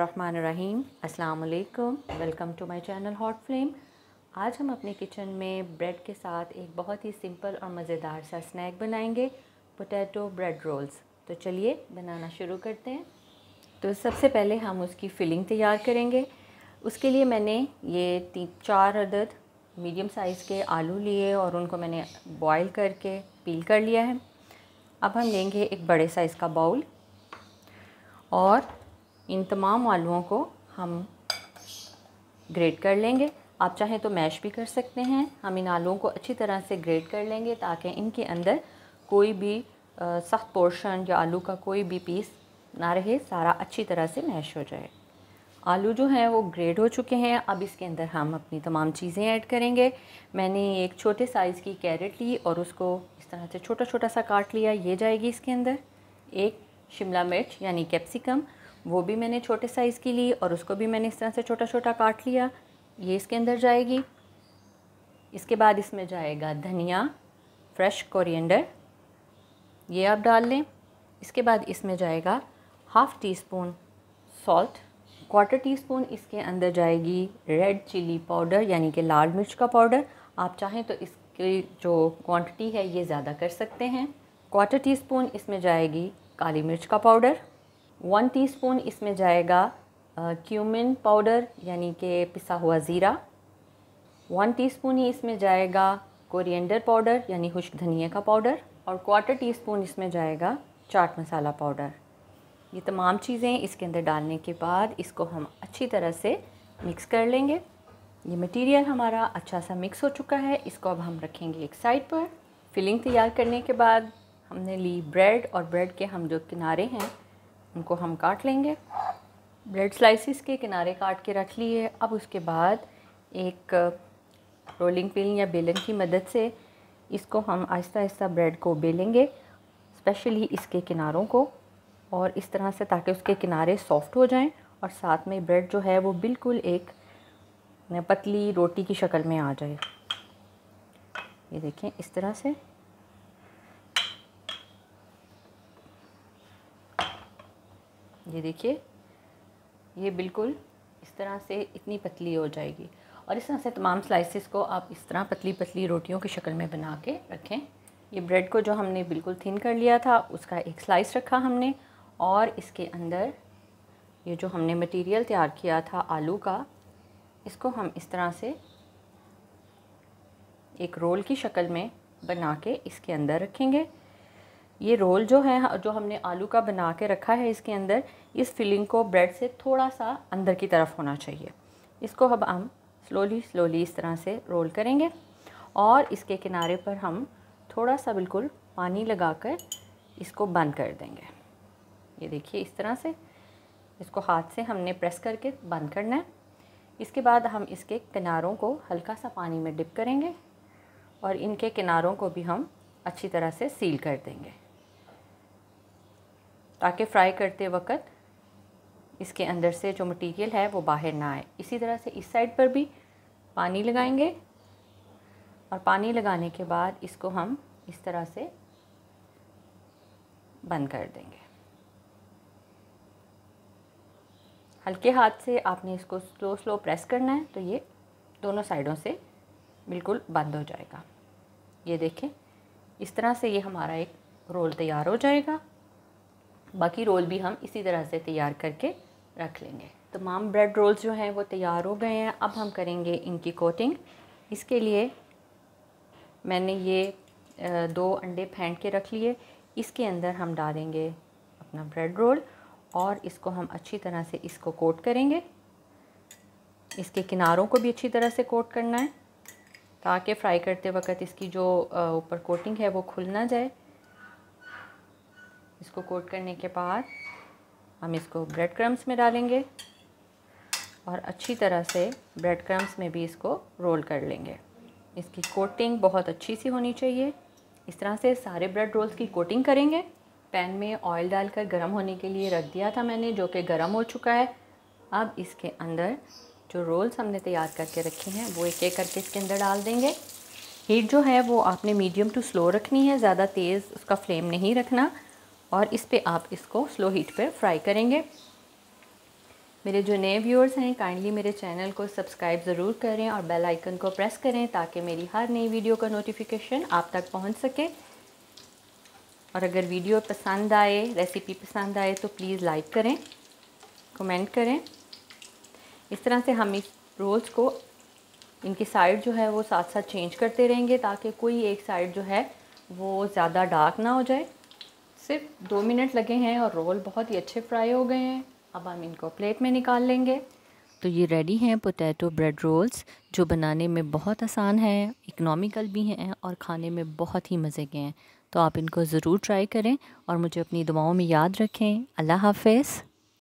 बिसमीम वालेकुम welcome to my channel hot flame आज हम अपने किचन में ब्रेड के साथ एक बहुत ही सिंपल और मज़ेदार सा स्नैक बनाएंगे पोटैटो ब्रेड रोल्स तो चलिए बनाना शुरू करते हैं तो सबसे पहले हम उसकी फिलिंग तैयार करेंगे उसके लिए मैंने ये तीन चार अदद मीडियम साइज़ के आलू लिए और उनको मैंने बॉयल करके पील कर लिया है अब हम लेंगे एक बड़े साइज़ का बाउल और इन तमाम आलुओं को हम ग्रेट कर लेंगे आप चाहें तो मैश भी कर सकते हैं हम इन आलुओं को अच्छी तरह से ग्रेट कर लेंगे ताकि इनके अंदर कोई भी सख्त पोर्शन या आलू का कोई भी पीस ना रहे सारा अच्छी तरह से मैश हो जाए आलू जो हैं वो ग्रेड हो चुके हैं अब इसके अंदर हम अपनी तमाम चीज़ें ऐड करेंगे मैंने एक छोटे साइज़ की कैरेट ली और उसको इस तरह से छोटा छोटा सा काट लिया ये जाएगी इसके अंदर एक शिमला मिर्च यानी कैप्सिकम वो भी मैंने छोटे साइज़ की ली और उसको भी मैंने इस तरह से छोटा छोटा काट लिया ये इसके अंदर जाएगी इसके बाद इसमें जाएगा धनिया फ्रेश कोरिएंडर ये आप डाल लें इसके बाद इसमें जाएगा half teaspoon salt quarter teaspoon इसके अंदर जाएगी रेड चिली पाउडर यानी कि लाल मिर्च का पाउडर आप चाहें तो इसकी जो क्वांटिटी है ये ज़्यादा कर सकते हैं क्वार्टर टी स्पून इसमें जाएगी काली मिर्च का पाउडर वन टीस्पून इसमें जाएगा क्यूमिन पाउडर यानी कि पिसा हुआ ज़ीरा वन टीस्पून ही इसमें जाएगा कोरिएंडर पाउडर यानी खुश्क धनिया का पाउडर और क्वार्टर टी स्पून इसमें जाएगा चाट मसाला पाउडर ये तमाम चीज़ें इसके अंदर डालने के बाद इसको हम अच्छी तरह से मिक्स कर लेंगे ये मटेरियल हमारा अच्छा सा मिक्स हो चुका है इसको अब हम रखेंगे एक साइड पर फिलिंग तैयार करने के बाद हमने ली ब्रेड और ब्रेड के हम जो किनारे हैं उनको हम काट लेंगे ब्रेड स्लाइसिस के किनारे काट के रख लिए अब उसके बाद एक रोलिंग पिन या बेलन की मदद से इसको हम आहिस्ता आहिस्ता ब्रेड को बेलेंगे स्पेशली इसके किनारों को और इस तरह से ताकि उसके किनारे सॉफ्ट हो जाएं और साथ में ब्रेड जो है वो बिल्कुल एक पतली रोटी की शक्ल में आ जाए ये देखें इस तरह से ये देखिए ये बिल्कुल इस तरह से इतनी पतली हो जाएगी और इस तरह से तमाम स्लाइसिस को आप इस तरह पतली पतली रोटियों की शक्ल में बना के रखें ये ब्रेड को जो हमने बिल्कुल थिन कर लिया था उसका एक स्लाइस रखा हमने और इसके अंदर ये जो हमने मटेरियल तैयार किया था आलू का इसको हम इस तरह से एक रोल की शक्ल में बना के इसके अंदर रखेंगे ये रोल जो है जो हमने आलू का बना के रखा है इसके अंदर इस फिलिंग को ब्रेड से थोड़ा सा अंदर की तरफ होना चाहिए इसको अब हम स्लोली स्लोली इस तरह से रोल करेंगे और इसके किनारे पर हम थोड़ा सा बिल्कुल पानी लगा कर इसको बंद कर देंगे ये देखिए इस तरह से इसको हाथ से हमने प्रेस करके बंद करना है इसके बाद हम इसके किनारों को हल्का सा पानी में डिप करेंगे और इनके किनारों को भी हम अच्छी तरह से सील कर देंगे ताकि फ्राई करते वक्त इसके अंदर से जो मटेरियल है वो बाहर ना आए इसी तरह से इस साइड पर भी पानी लगाएंगे और पानी लगाने के बाद इसको हम इस तरह से बंद कर देंगे हल्के हाथ से आपने इसको स्लो स्लो प्रेस करना है तो ये दोनों साइडों से बिल्कुल बंद हो जाएगा ये देखें इस तरह से ये हमारा एक रोल तैयार हो जाएगा बाकी रोल भी हम इसी तरह से तैयार करके रख लेंगे तमाम ब्रेड रोल्स जो हैं वो तैयार हो गए हैं अब हम करेंगे इनकी कोटिंग इसके लिए मैंने ये दो अंडे फेंट के रख लिए इसके अंदर हम डालेंगे अपना ब्रेड रोल और इसको हम अच्छी तरह से इसको कोट करेंगे इसके किनारों को भी अच्छी तरह से कोट करना है ताकि फ्राई करते वक्त इसकी जो ऊपर कोटिंग है वो खुल ना जाए इसको कोट करने के बाद हम इसको ब्रेड क्रम्स में डालेंगे और अच्छी तरह से ब्रेड क्रम्स में भी इसको रोल कर लेंगे इसकी कोटिंग बहुत अच्छी सी होनी चाहिए इस तरह से सारे ब्रेड रोल्स की कोटिंग करेंगे पैन में ऑयल डालकर गर्म होने के लिए रख दिया था मैंने जो कि गर्म हो चुका है अब इसके अंदर जो रोल्स हमने तैयार करके रखे हैं वो एक एक करके इसके अंदर डाल देंगे हीट जो है वो आपने मीडियम टू स्लो रखनी है ज़्यादा तेज़ उसका फ्लेम नहीं रखना और इस पर आप इसको स्लो हीट पर फ्राई करेंगे मेरे जो नए व्यूअर्स हैं काइंडली मेरे चैनल को सब्सक्राइब ज़रूर करें और बेल आइकन को प्रेस करें ताकि मेरी हर नई वीडियो का नोटिफिकेशन आप तक पहुंच सके और अगर वीडियो पसंद आए रेसिपी पसंद आए तो प्लीज़ लाइक करें कमेंट करें इस तरह से हम इस रोल्स को इनकी साइड जो है वो साथ साथ चेंज करते रहेंगे ताकि कोई एक साइड जो है वो ज़्यादा डार्क ना हो जाए सिर्फ दो मिनट लगे हैं और रोल बहुत ही अच्छे फ्राई हो गए हैं अब हम इनको प्लेट में निकाल लेंगे तो ये रेडी हैं पोटैटो ब्रेड रोल्स जो बनाने में बहुत आसान हैं इकनॉमिकल भी हैं और खाने में बहुत ही मज़े के हैं तो आप इनको ज़रूर ट्राई करें और मुझे अपनी दुआओं में याद रखें अल्लाह हाफिज़